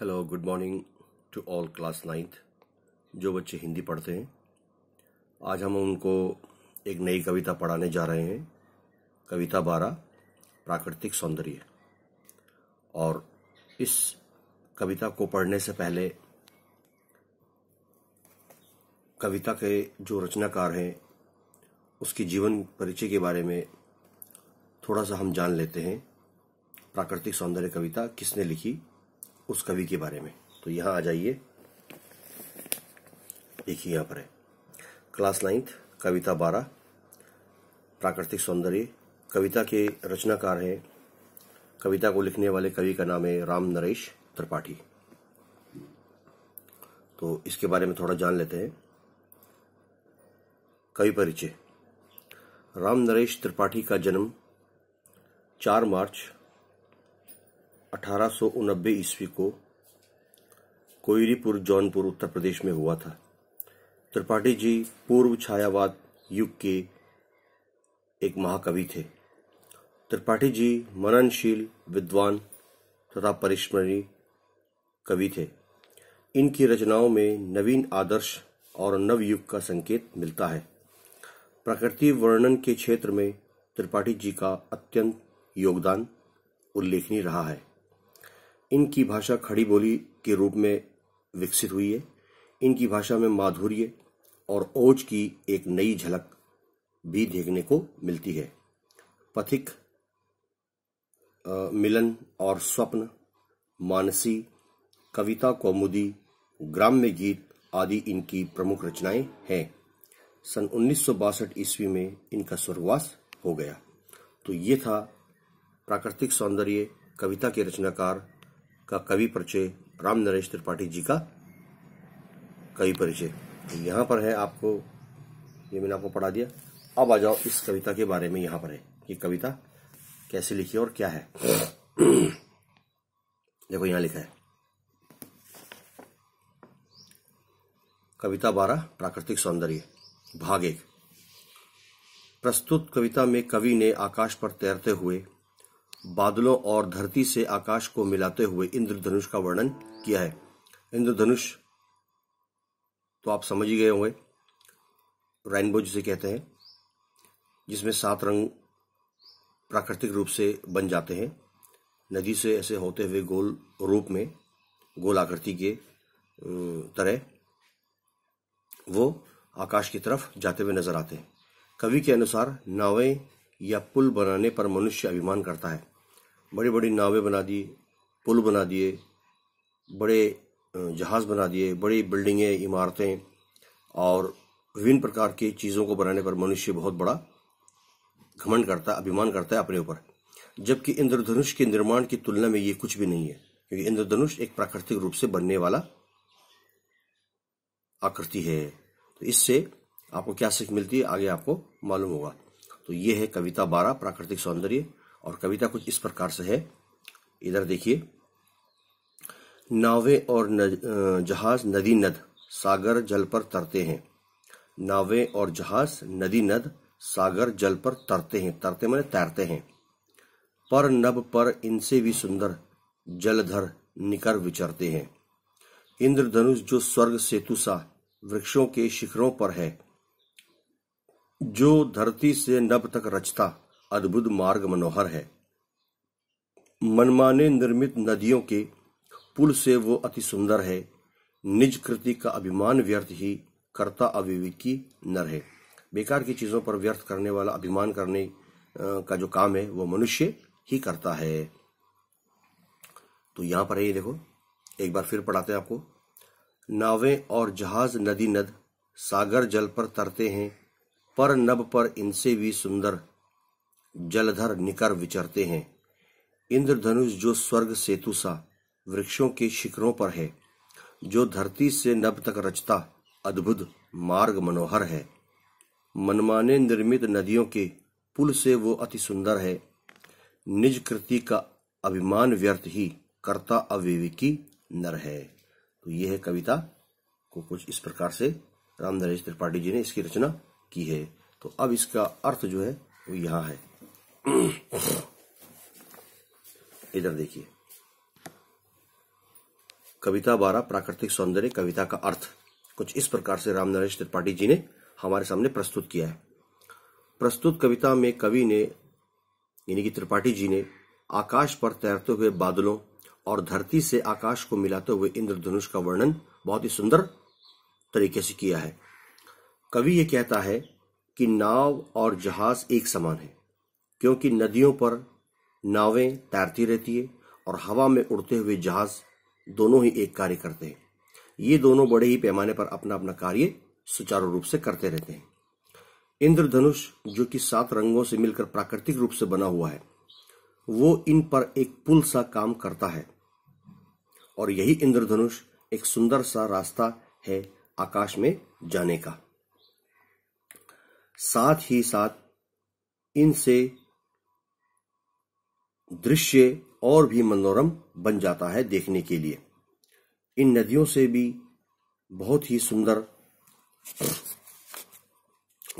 hello good morning to all class ninth जो बच्चे हिंदी पढ़ते हैं आज हम उनको एक नई कविता पढ़ाने जा रहे हैं कविता बारह प्राकृतिक सौंदर्य और इस कविता को पढ़ने से पहले कविता के जो रचनाकार हैं उसकी जीवन परिचय के बारे में थोड़ा सा हम जान लेते हैं प्राकृतिक सौंदर्य कविता किसने लिखी उस कवि के बारे में तो यहां आ जाइए देखिए यहां पर है क्लास नाइन्थ कविता बारह प्राकृतिक सौंदर्य कविता के रचनाकार हैं कविता को लिखने वाले कवि का नाम है राम नरेश त्रिपाठी तो इसके बारे में थोड़ा जान लेते हैं कवि परिचय राम नरेश त्रिपाठी का जन्म 4 मार्च अठारह ईस्वी को कोयरीपुर जौनपुर उत्तर प्रदेश में हुआ था त्रिपाठी जी पूर्व छायावाद युग के एक महाकवि थे त्रिपाठी जी मननशील विद्वान तथा परिश्रमी कवि थे इनकी रचनाओं में नवीन आदर्श और नवयुग का संकेत मिलता है प्रकृति वर्णन के क्षेत्र में त्रिपाठी जी का अत्यंत योगदान उल्लेखनीय रहा है इनकी भाषा खड़ी बोली के रूप में विकसित हुई है इनकी भाषा में माधुर्य और ओज की एक नई झलक भी देखने को मिलती है पथिक मिलन और स्वप्न मानसी कविता कौमुदी ग्राम्य गीत आदि इनकी प्रमुख रचनाएं हैं सन उन्नीस ईस्वी में इनका स्वर्गवास हो गया तो ये था प्राकृतिक सौंदर्य कविता के रचनाकार का कवि परिचय राम नरेश त्रिपाठी जी का कवि परिचय तो यहाँ पर है आपको ये मैंने आपको पढ़ा दिया अब आ जाओ इस कविता के बारे में यहाँ पर है कि कविता कैसे लिखी और क्या है देखो यहाँ लिखा है कविता बारह प्राकृतिक सौंदर्य भाग एक प्रस्तुत कविता में कवि ने आकाश पर तैरते हुए बादलों और धरती से आकाश को मिलाते हुए इंद्रधनुष का वर्णन किया है इंद्रधनुष तो आप समझ ही गए होंगे रेनबो जिसे कहते हैं जिसमें सात रंग प्राकृतिक रूप से बन जाते हैं नदी से ऐसे होते हुए गोल रूप में गोल आकृति के तरह वो आकाश की तरफ जाते हुए नजर आते हैं कवि के अनुसार नावें या पुल बनाने पर मनुष्य अभिमान करता है बड़ी बड़ी नावें बना दी पुल बना दिए बड़े जहाज़ बना दिए बड़ी बिल्डिंगें इमारतें और विभिन्न प्रकार की चीज़ों को बनाने पर मनुष्य बहुत बड़ा घमंड करता है अभिमान करता है अपने ऊपर जबकि इंद्रधनुष के निर्माण की तुलना में ये कुछ भी नहीं है क्योंकि इंद्रधनुष एक प्राकृतिक रूप से बनने वाला आकृति है तो इससे आपको क्या सीख मिलती है आगे आपको मालूम होगा तो ये है कविता बारह प्राकृतिक सौंदर्य और कविता कुछ इस प्रकार से है इधर देखिए नावे और न, जहाज नदी नद सागर जल पर तरते हैं नावे और जहाज नदी नद सागर जल पर तरते हैं तरते मैंने तैरते हैं पर नब पर इनसे भी सुंदर जलधर निकर विचरते हैं इंद्रधनुष जो स्वर्ग सेतु सा वृक्षों के शिखरों पर है जो धरती से नभ तक रचता अद्भुत मार्ग मनोहर है मनमाने निर्मित नदियों के पुल से वो अति सुंदर है निज कृति का अभिमान व्यर्थ ही करता अविवेकी नर है बेकार की चीजों पर व्यर्थ करने वाला अभिमान करने का जो काम है वो मनुष्य ही करता है तो यहां पर है ये देखो एक बार फिर पढ़ाते हैं आपको नावें और जहाज नदी नद सागर जल पर तरते हैं पर नब पर इनसे भी सुंदर जलधर निकर विचरते हैं इंद्रधनुष जो स्वर्ग सेतु सा वृक्षों के शिखरों पर है जो धरती से नभ तक रचता अद्भुत मार्ग मनोहर है मनमाने निर्मित नदियों के पुल से वो अति सुंदर है निज कृति का अभिमान व्यर्थ ही करता अविवेकी नर है तो यह है कविता को कुछ इस प्रकार से नरेश त्रिपाठी जी ने इसकी रचना की है तो अब इसका अर्थ जो है वो यहाँ है इधर देखिए कविता बारह प्राकृतिक सौंदर्य कविता का अर्थ कुछ इस प्रकार से राम नरेश त्रिपाठी जी ने हमारे सामने प्रस्तुत किया है प्रस्तुत कविता में कवि ने यानी कि त्रिपाठी जी ने आकाश पर तैरते हुए बादलों और धरती से आकाश को मिलाते हुए इंद्रधनुष का वर्णन बहुत ही सुंदर तरीके से किया है कवि यह कहता है कि नाव और जहाज एक समान है क्योंकि नदियों पर नावें तैरती रहती है और हवा में उड़ते हुए जहाज दोनों ही एक कार्य करते हैं ये दोनों बड़े ही पैमाने पर अपना अपना कार्य सुचारू रूप से करते रहते हैं इंद्रधनुष जो कि सात रंगों से मिलकर प्राकृतिक रूप से बना हुआ है वो इन पर एक पुल सा काम करता है और यही इंद्रधनुष एक सुंदर सा रास्ता है आकाश में जाने का साथ ही साथ इनसे दृश्य और भी मनोरम बन जाता है देखने के लिए इन नदियों से भी बहुत ही सुंदर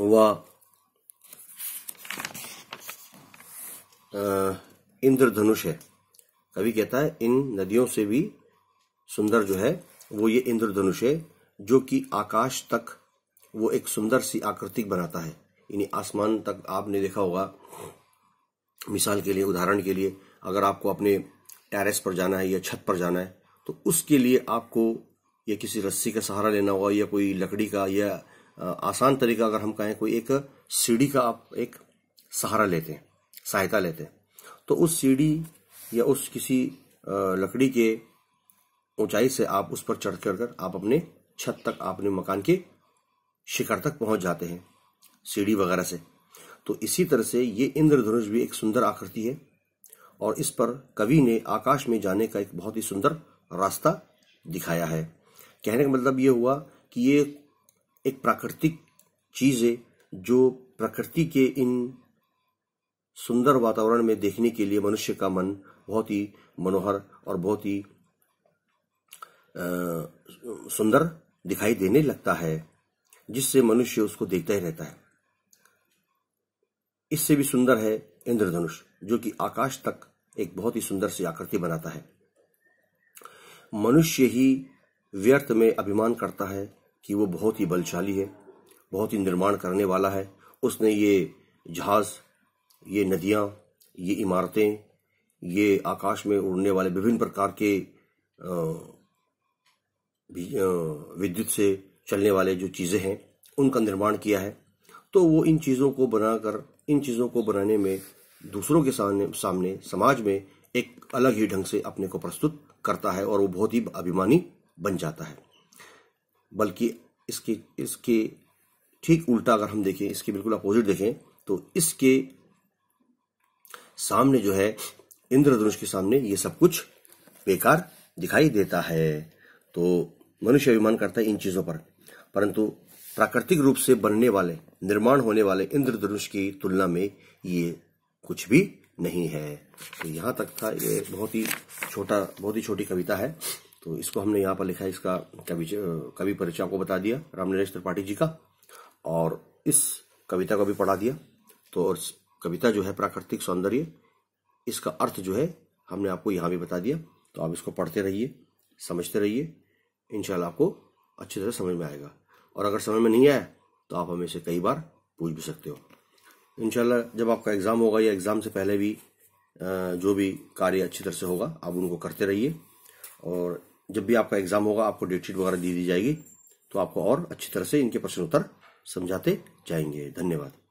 व इंद्रधनुष है कभी कहता है इन नदियों से भी सुंदर जो है वो ये इंद्रधनुष है जो कि आकाश तक वो एक सुंदर सी आकृति बनाता है यानी आसमान तक आपने देखा होगा मिसाल के लिए उदाहरण के लिए अगर आपको अपने टेरेस पर जाना है या छत पर जाना है तो उसके लिए आपको या किसी रस्सी का सहारा लेना होगा या कोई लकड़ी का या आसान तरीका अगर हम कहें कोई एक सीढ़ी का आप एक सहारा लेते हैं सहायता लेते हैं तो उस सीढ़ी या उस किसी लकड़ी के ऊंचाई से आप उस पर चढ़ कर आप अपने छत तक अपने मकान के शिखर तक पहुंच जाते हैं सीढ़ी वगैरह से तो इसी तरह से ये इंद्रधनुष भी एक सुंदर आकृति है और इस पर कवि ने आकाश में जाने का एक बहुत ही सुंदर रास्ता दिखाया है कहने का मतलब ये हुआ कि ये एक प्राकृतिक चीज़ है जो प्रकृति के इन सुंदर वातावरण में देखने के लिए मनुष्य का मन बहुत ही मनोहर और बहुत ही सुंदर दिखाई देने लगता है जिससे मनुष्य उसको देखता ही रहता है इससे भी सुंदर है इंद्रधनुष जो कि आकाश तक एक बहुत ही सुंदर सी आकृति बनाता है मनुष्य ही व्यर्थ में अभिमान करता है कि वो बहुत ही बलशाली है बहुत ही निर्माण करने वाला है उसने ये जहाज ये नदियां ये इमारतें ये आकाश में उड़ने वाले विभिन्न प्रकार के विद्युत से चलने वाले जो चीज़ें हैं उनका निर्माण किया है तो वो इन चीज़ों को बनाकर इन चीज़ों को बनाने में दूसरों के सामने सामने समाज में एक अलग ही ढंग से अपने को प्रस्तुत करता है और वो बहुत ही अभिमानी बन जाता है बल्कि इसके इसके ठीक उल्टा अगर हम देखें इसके बिल्कुल अपोजिट देखें तो इसके सामने जो है इंद्रधनुष के सामने ये सब कुछ बेकार दिखाई देता है तो मनुष्य अभिमान करता है इन चीज़ों पर परंतु प्राकृतिक रूप से बनने वाले निर्माण होने वाले इंद्रधनुष की तुलना में ये कुछ भी नहीं है तो यहाँ तक था ये बहुत ही छोटा बहुत ही छोटी कविता है तो इसको हमने यहाँ पर लिखा है इसका कवि कवि परिचय आपको बता दिया राम नरेश त्रिपाठी जी का और इस कविता को भी पढ़ा दिया तो और कविता जो है प्राकृतिक सौंदर्य इसका अर्थ जो है हमने आपको यहाँ भी बता दिया तो आप इसको पढ़ते रहिए समझते रहिए इनशाला आपको अच्छी तरह समझ में आएगा और अगर समझ में नहीं आया तो आप हमें से कई बार पूछ भी सकते हो इनशाला जब आपका एग्ज़ाम होगा या एग्ज़ाम से पहले भी जो भी कार्य अच्छी तरह से होगा आप उनको करते रहिए और जब भी आपका एग्ज़ाम होगा आपको डेट शीट वगैरह दी दी जाएगी तो आपको और अच्छी तरह से इनके प्रश्न उत्तर समझाते जाएंगे धन्यवाद